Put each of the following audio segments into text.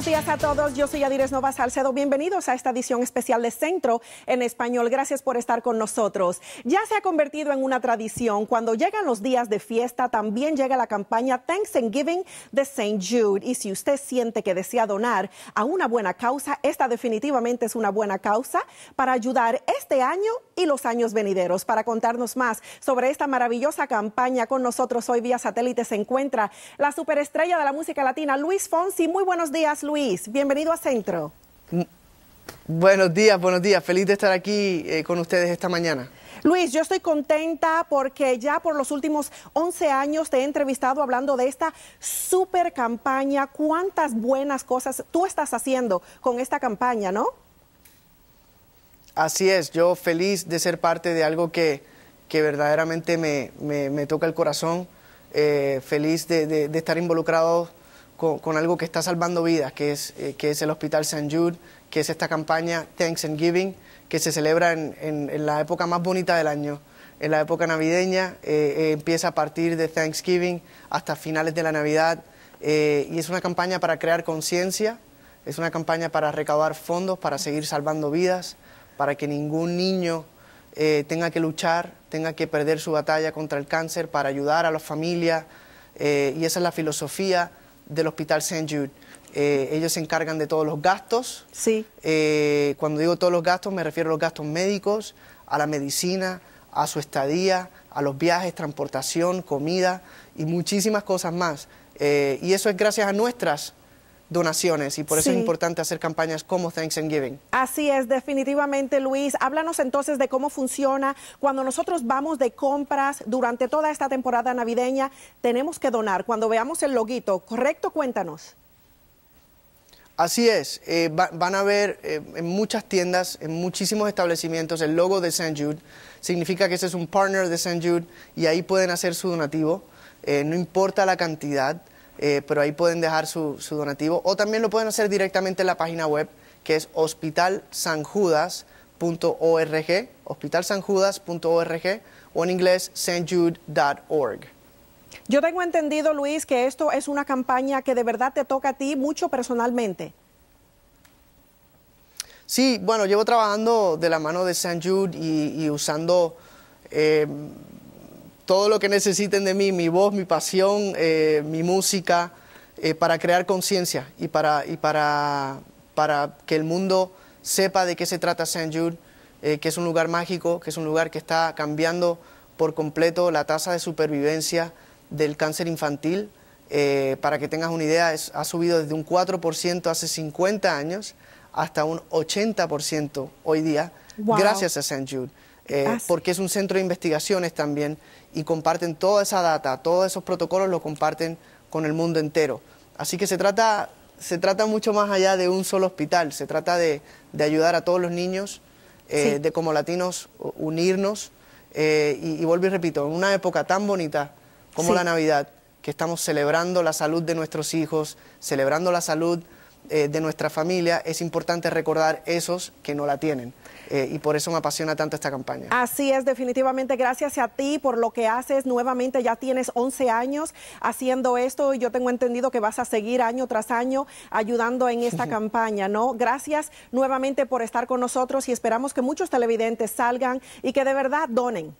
buenos días a todos. Yo soy Adires Nova Salcedo. Bienvenidos a esta edición especial de Centro en Español. Gracias por estar con nosotros. Ya se ha convertido en una tradición. Cuando llegan los días de fiesta, también llega la campaña Thanksgiving de St. Jude. Y si usted siente que desea donar a una buena causa, esta definitivamente es una buena causa para ayudar este año y los años venideros. Para contarnos más sobre esta maravillosa campaña, con nosotros hoy vía satélite se encuentra la superestrella de la música latina, Luis Fonsi. Muy buenos días, Luis. Luis. Bienvenido a Centro. Mm, buenos días, buenos días. Feliz de estar aquí eh, con ustedes esta mañana. Luis, yo estoy contenta porque ya por los últimos 11 años te he entrevistado hablando de esta super campaña. ¿Cuántas buenas cosas tú estás haciendo con esta campaña, no? Así es, yo feliz de ser parte de algo que, verdaderamente me, toca el corazón, eh, feliz de estar involucrado con, algo que está salvando vidas, que es, eh, que es el Hospital St. Jude, que es esta campaña Thanks que se celebra en, en, la época más bonita del año, en la época navideña, eh, eh, empieza a partir de Thanksgiving hasta finales de la Navidad, y es una campaña para crear conciencia, es una campaña para recaudar fondos, para seguir salvando vidas, para que ningún niño tenga que luchar, tenga que perder su batalla contra el cáncer para ayudar a las familias. y esa es la filosofía del Hospital St. Jude. Eh, ellos se encargan de todos los gastos. Sí. Eh, cuando digo todos los gastos, me refiero a los gastos médicos, a la medicina, a su estadía, a los viajes, transportación, comida y muchísimas cosas más. Eh, y eso es gracias a nuestras donaciones y por eso es importante hacer campañas como Thanksgiving. Así es, definitivamente Luis. Háblanos entonces de cómo funciona. Cuando nosotros vamos de compras durante toda esta temporada navideña, tenemos que donar. Cuando veamos el loguito, ¿correcto? Cuéntanos. Así es, eh, van a ver eh, en muchas tiendas, en muchísimos establecimientos, el logo de St. Jude. Significa que ese es un partner de St. Jude y ahí pueden hacer su donativo. Eh, no importa la cantidad. Eh, pero ahí pueden dejar su, donativo o también lo pueden hacer directamente en la página web que es hospitalsanjudas.org, hospitalsanjudas.org o en inglés stjude.org. Yo tengo entendido, Luis, que esto es una campaña que de verdad te toca a ti mucho personalmente. Sí, bueno, llevo trabajando de la mano de St. y, usando eh, todo lo que necesiten de mí, mi voz, mi pasión, eh, mi música, eh, para crear conciencia y, para, que el mundo sepa de qué se trata St. Jude, eh, que es un lugar mágico, que es un lugar que está cambiando por completo la tasa de supervivencia del cáncer infantil. para que tengas una idea, ha subido desde un 4% hace 50 años hasta un 80% hoy día, gracias a St. Jude. Eh, ah, porque es un centro de investigaciones también y comparten toda esa data, todos esos protocolos lo comparten con el mundo entero. Así que se trata, mucho más allá de un solo hospital, se trata de, ayudar a todos los niños, eh, de como latinos unirnos eh, y, vuelvo y repito, en una época tan bonita como la Navidad, que estamos celebrando la salud de nuestros hijos, celebrando la salud eh, de nuestra familia, es importante recordar esos que no la tienen. Eh, y por eso me apasiona tanto esta campaña. Así es, definitivamente gracias a ti por lo que haces. Nuevamente ya tienes 11 años haciendo esto y yo tengo entendido que vas a seguir año tras año ayudando en esta campaña, ¿no? Gracias nuevamente por estar con nosotros y esperamos que muchos televidentes salgan y que de verdad donen.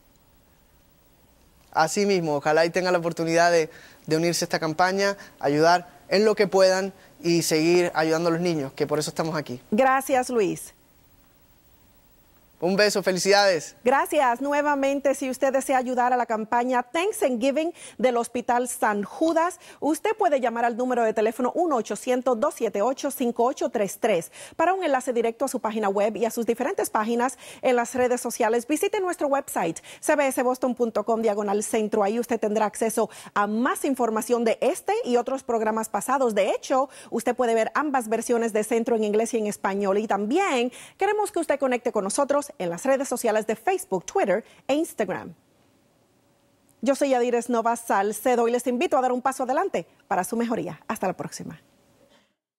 Así mismo, ojalá y tengan la oportunidad de, de unirse a esta campaña, ayudar en lo que puedan y seguir ayudando a los niños, que por eso estamos aquí. Gracias, Luis. Un beso, felicidades. Gracias. Nuevamente, si usted desea ayudar a la campaña Thanksgiving del Hospital San Judas, usted puede llamar al número de teléfono 1-800-278-5833 para un enlace directo a su página web y a sus diferentes páginas en las redes sociales. Visite nuestro website cbsboston.com diagonal centro. Ahí usted tendrá acceso a más información de este y otros programas pasados. De hecho, usted puede ver ambas versiones de centro en inglés y en español. Y también queremos que usted conecte con nosotros en las redes sociales de Facebook, Twitter e Instagram. Yo soy Yadires Nova Salcedo y les invito a dar un paso adelante para su mejoría. Hasta la próxima.